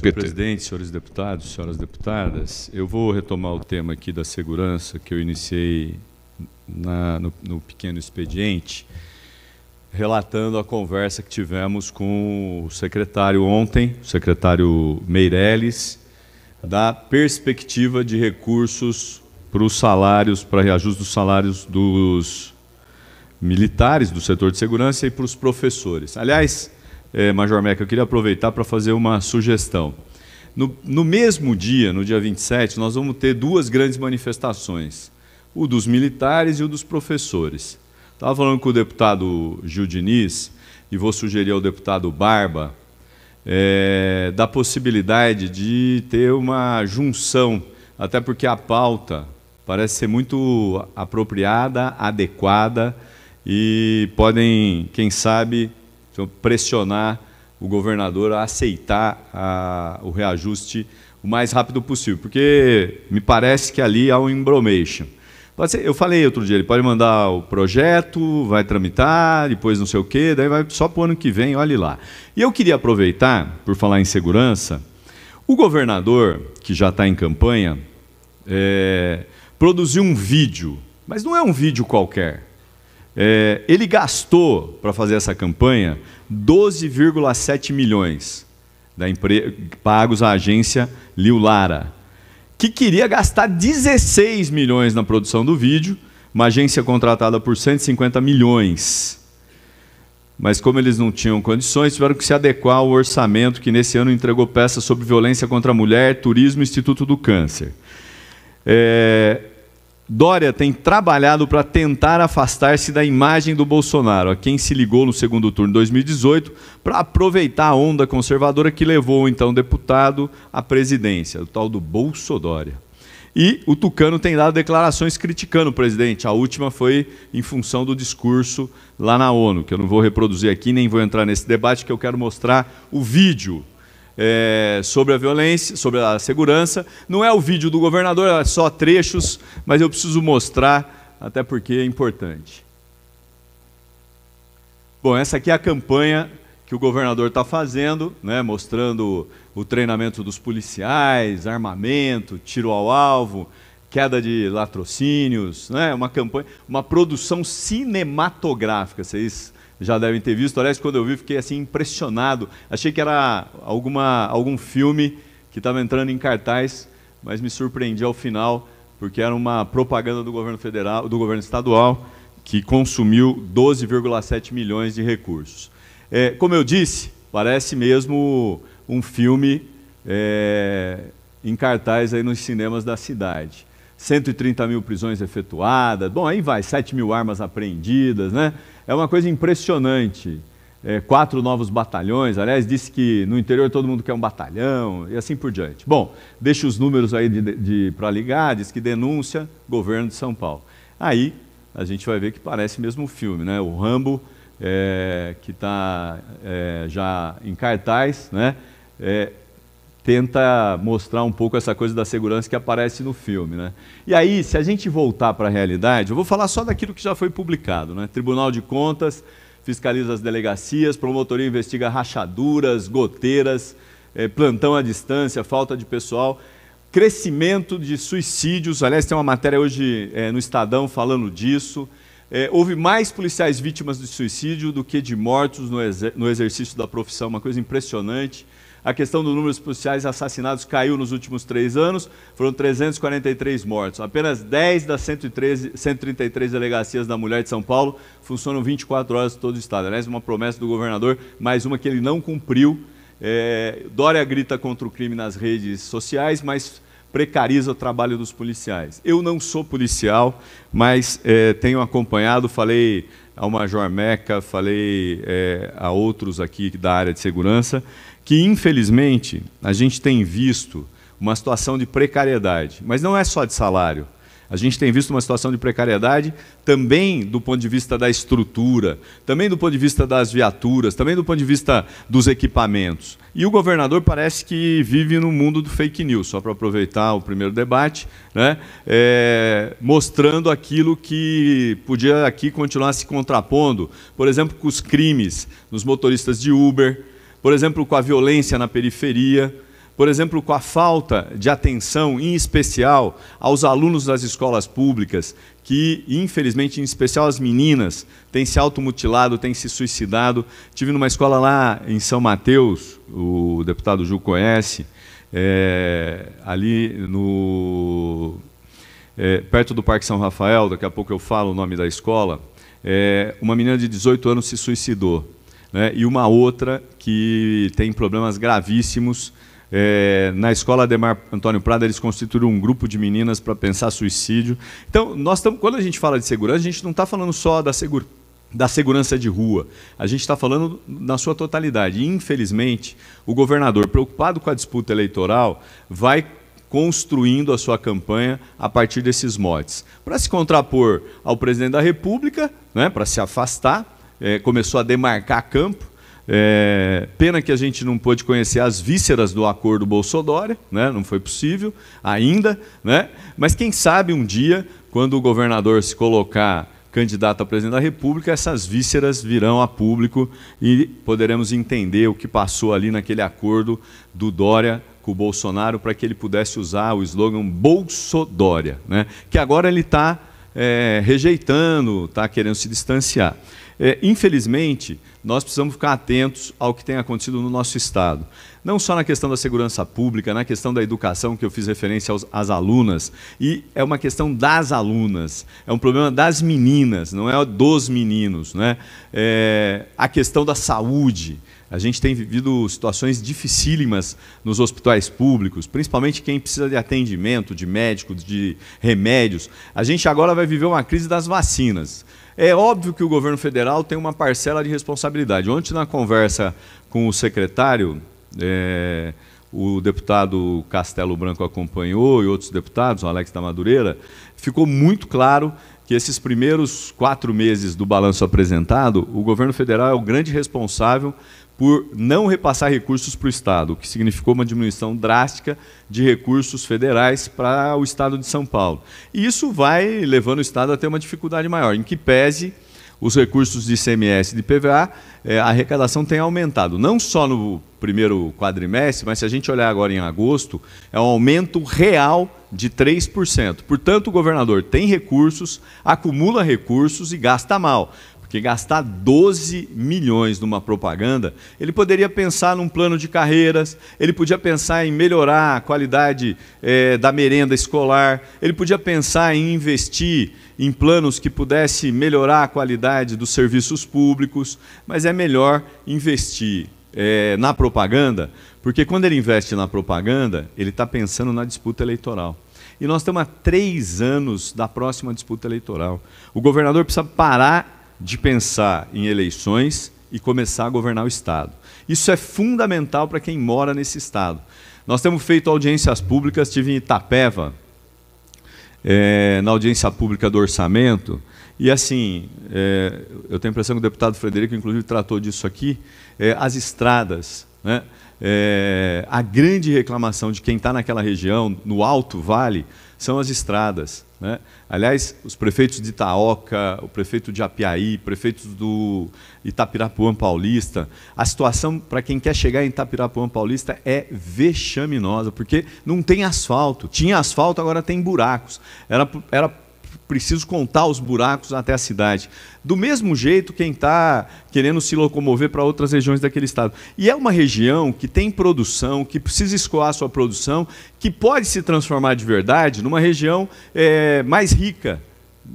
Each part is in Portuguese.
Senhor PT. presidente, senhores deputados, senhoras deputadas, eu vou retomar o tema aqui da segurança que eu iniciei na, no, no pequeno expediente, relatando a conversa que tivemos com o secretário ontem, o secretário Meirelles, da perspectiva de recursos para os salários, para reajuste dos salários dos militares do setor de segurança e para os professores. Aliás, é, Major Meca, eu queria aproveitar para fazer uma sugestão. No, no, mesmo dia, no dia 27, nós vamos ter duas grandes manifestações: o dos militares e o dos professores. Estava falando com o deputado Gil Diniz, e vou sugerir ao deputado Barba, é, da possibilidade de ter uma junção, até porque a pauta parece ser muito apropriada, adequada, e podem, quem sabe, então, pressionar o governador a aceitar a, o reajuste o mais rápido possível, porque me parece que ali há um embromation. Ser, eu falei outro dia, ele pode mandar o projeto, vai tramitar, depois não sei o quê, daí vai só para o ano que vem, olhe lá. E eu queria aproveitar, por falar em segurança, o governador, que já está em campanha, é, produziu um vídeo, mas não é um vídeo qualquer. É, ele gastou para fazer essa campanha 12,7 milhões da empre... pagos à agência Liu Lara, que queria gastar 16 milhões na produção do vídeo, uma agência contratada por 150 milhões. Mas como eles não tinham condições, tiveram que se adequar ao orçamento que nesse ano entregou peças sobre violência contra a mulher, turismo e Instituto do Câncer. É, Dória tem trabalhado para tentar afastar-se da imagem do Bolsonaro, a quem se ligou no segundo turno de 2018 para aproveitar a onda conservadora que levou então, o então deputado à presidência, o tal do Dória. E o Tucano tem dado declarações criticando o presidente. A última foi em função do discurso lá na ONU, que eu não vou reproduzir aqui, nem vou entrar nesse debate, que eu quero mostrar o vídeo é, sobre a violência, sobre a segurança. Não é o vídeo do governador, é só trechos, mas eu preciso mostrar, até porque é importante. Bom, essa aqui é a campanha que o governador está fazendo, né, mostrando o treinamento dos policiais, armamento, tiro ao alvo, queda de latrocínios, né, uma campanha, uma produção cinematográfica. Vocês já devem ter visto. Aliás, quando eu vi, fiquei assim impressionado. Achei que era alguma, algum filme que estava entrando em cartaz, mas me surpreendi ao final, porque era uma propaganda do governo federal, do governo estadual, que consumiu 12,7 milhões de recursos. É, como eu disse, parece mesmo um filme é, em cartaz aí nos cinemas da cidade. 130 mil prisões efetuadas, bom, aí vai, 7 mil armas apreendidas, né? É uma coisa impressionante. É, quatro novos batalhões, aliás, disse que no interior todo mundo quer um batalhão e assim por diante. Bom, deixa os números aí de, de para ligar, diz que denúncia governo de São Paulo. Aí a gente vai ver que parece mesmo filme, né? O Rambo, é, que está é, já em cartaz, né? É, tenta mostrar um pouco essa coisa da segurança que aparece no filme. Né? E aí, se a gente voltar para a realidade, eu vou falar só daquilo que já foi publicado. Né? Tribunal de Contas fiscaliza as delegacias, promotoria investiga rachaduras, goteiras, eh, plantão à distância, falta de pessoal, crescimento de suicídios. Aliás, tem uma matéria hoje eh, no Estadão falando disso. Eh, houve mais policiais vítimas de suicídio do que de mortos no, no exercício da profissão, uma coisa impressionante. A questão do número de policiais assassinados caiu nos últimos três anos, foram 343 mortos. Apenas 10 das 113, 133 delegacias da mulher de São Paulo funcionam 24 horas todo o estado. Aliás, uma promessa do governador, mais uma que ele não cumpriu. É, Dória grita contra o crime nas redes sociais, mas precariza o trabalho dos policiais. Eu não sou policial, mas é, tenho acompanhado, falei ao Major Meca, falei é, a outros aqui da área de segurança, que infelizmente a gente tem visto uma situação de precariedade, mas não é só de salário. A gente tem visto uma situação de precariedade também do ponto de vista da estrutura, também do ponto de vista das viaturas, também do ponto de vista dos equipamentos. E o governador parece que vive no mundo do fake news, só para aproveitar o primeiro debate, né? É, mostrando aquilo que podia aqui continuar se contrapondo, por exemplo, com os crimes nos motoristas de Uber, por exemplo, com a violência na periferia, por exemplo, com a falta de atenção, em especial, aos alunos das escolas públicas, que, infelizmente, em especial as meninas, têm se automutilado, têm se suicidado. Tive numa escola lá em São Mateus, o deputado Ju conhece, é, ali no, é, perto do Parque São Rafael, daqui a pouco eu falo o nome da escola, é, uma menina de 18 anos se suicidou né, e uma outra que tem problemas gravíssimos. É, na escola Ademar Antônio Prada, eles constituíram um grupo de meninas para pensar suicídio. Então, nós tamo, quando a gente fala de segurança, a gente não está falando só da, segura, da segurança de rua. A gente está falando na sua totalidade. E, infelizmente, o governador, preocupado com a disputa eleitoral, vai construindo a sua campanha a partir desses motes. Para se contrapor ao presidente da República, né, para se afastar, é, começou a demarcar campo. É, pena que a gente não pôde conhecer as vísceras do acordo Bolsodória, né? não foi possível ainda, né? mas quem sabe um dia, quando o governador se colocar candidato a presidente da República, essas vísceras virão a público e poderemos entender o que passou ali naquele acordo do Dória com o Bolsonaro para que ele pudesse usar o slogan Bolsodória, né? que agora ele está é, rejeitando, está querendo se distanciar. É, infelizmente, nós precisamos ficar atentos ao que tem acontecido no nosso Estado. Não só na questão da segurança pública, na questão da educação, que eu fiz referência aos, às alunas, e é uma questão das alunas, é um problema das meninas, não é dos meninos. Né? É, a questão da saúde. A gente tem vivido situações dificílimas nos hospitais públicos, principalmente quem precisa de atendimento, de médicos, de remédios. A gente agora vai viver uma crise das vacinas. É óbvio que o governo federal tem uma parcela de responsabilidade. Ontem, na conversa com o secretário, é, o deputado Castelo Branco acompanhou e outros deputados, o Alex da Madureira, ficou muito claro que esses primeiros quatro meses do balanço apresentado, o governo federal é o grande responsável por não repassar recursos para o Estado, o que significou uma diminuição drástica de recursos federais para o Estado de São Paulo. E isso vai levando o Estado a ter uma dificuldade maior, em que pese os recursos de ICMS e de PVA, eh, a arrecadação tem aumentado. Não só no primeiro quadrimestre, mas se a gente olhar agora em agosto, é um aumento real de 3%. Portanto, o governador tem recursos, acumula recursos e gasta mal. Porque gastar 12 milhões numa propaganda, ele poderia pensar num plano de carreiras, ele podia pensar em melhorar a qualidade é, da merenda escolar, ele podia pensar em investir em planos que pudesse melhorar a qualidade dos serviços públicos, mas é melhor investir é, na propaganda, porque quando ele investe na propaganda, ele está pensando na disputa eleitoral. E nós estamos a três anos da próxima disputa eleitoral. O governador precisa parar de pensar em eleições e começar a governar o Estado. Isso é fundamental para quem mora nesse Estado. Nós temos feito audiências públicas, estive em Itapeva, é, na audiência pública do orçamento, e assim, é, eu tenho a impressão que o deputado Frederico, inclusive, tratou disso aqui, é, as estradas. Né? É, a grande reclamação de quem está naquela região, no Alto Vale, são as estradas. Né? Aliás, os prefeitos de Itaoca, o prefeito de Apiaí, prefeitos do Itapirapuã Paulista, a situação para quem quer chegar em Itapirapuã Paulista é vexaminosa, porque não tem asfalto. Tinha asfalto, agora tem buracos. Era, era preciso contar os buracos até a cidade. Do mesmo jeito, quem está querendo se locomover para outras regiões daquele estado. E é uma região que tem produção, que precisa escoar sua produção, que pode se transformar de verdade numa região é, mais rica,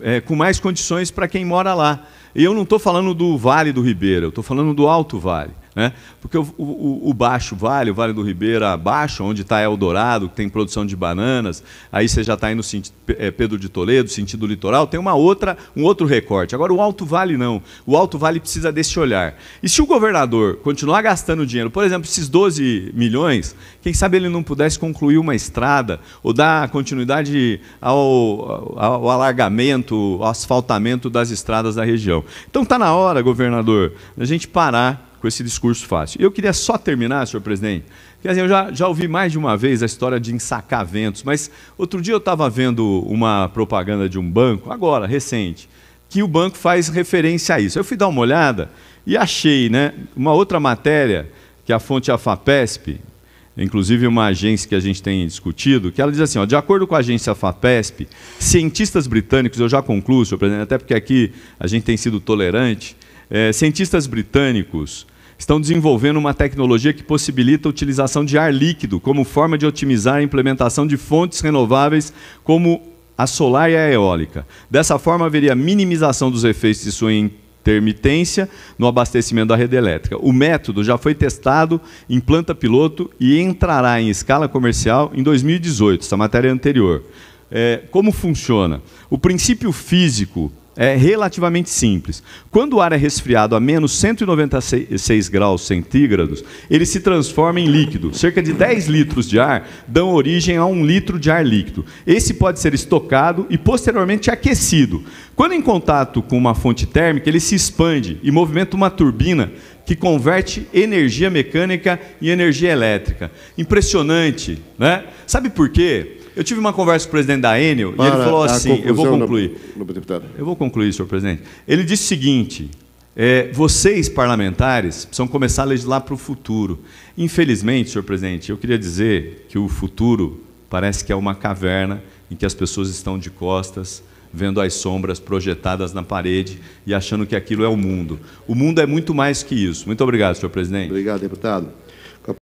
é, com mais condições para quem mora lá. E eu não estou falando do Vale do Ribeira, eu estou falando do Alto Vale. Né? Porque o, o, o, Baixo Vale, o Vale do Ribeira abaixo, onde está Eldorado, que tem produção de bananas, aí você já está indo sentido, é, Pedro de Toledo, sentido litoral, tem uma outra, um outro recorte. Agora o Alto Vale não. O Alto Vale precisa desse olhar. E se o governador continuar gastando dinheiro, por exemplo, esses 12 milhões, quem sabe ele não pudesse concluir uma estrada ou dar continuidade ao, ao alargamento, ao asfaltamento das estradas da região. Então está na hora, governador, a gente parar com esse discurso fácil. Eu queria só terminar, senhor presidente. Assim, eu já, já ouvi mais de uma vez a história de ensacar ventos, mas outro dia eu estava vendo uma propaganda de um banco, agora, recente, que o banco faz referência a isso. Eu fui dar uma olhada e achei né, uma outra matéria, que é a fonte AFAPESP, a FAPESP, inclusive uma agência que a gente tem discutido, que ela diz assim, ó, de acordo com a agência FAPESP, cientistas britânicos, eu já concluo, senhor presidente, até porque aqui a gente tem sido tolerante, é, cientistas britânicos estão desenvolvendo uma tecnologia que possibilita a utilização de ar líquido como forma de otimizar a implementação de fontes renováveis como a solar e a eólica. Dessa forma, haveria minimização dos efeitos de sua intermitência no abastecimento da rede elétrica. O método já foi testado em planta piloto e entrará em escala comercial em 2018, essa matéria é anterior. É, como funciona? O princípio físico é relativamente simples. Quando o ar é resfriado a menos 196 graus centígrados, ele se transforma em líquido. Cerca de 10 litros de ar dão origem a um litro de ar líquido. Esse pode ser estocado e posteriormente aquecido. Quando em contato com uma fonte térmica, ele se expande e movimenta uma turbina que converte energia mecânica em energia elétrica. Impressionante, né? Sabe por quê? Eu tive uma conversa com o presidente da Enel Para e ele falou assim: eu vou concluir. No, no eu vou concluir, senhor presidente. Ele disse o seguinte: é, vocês, parlamentares, precisam começar a legislar para o futuro. Infelizmente, senhor presidente, eu queria dizer que o futuro parece que é uma caverna em que as pessoas estão de costas, vendo as sombras projetadas na parede e achando que aquilo é o mundo. O mundo é muito mais que isso. Muito obrigado, senhor presidente. Obrigado, deputado.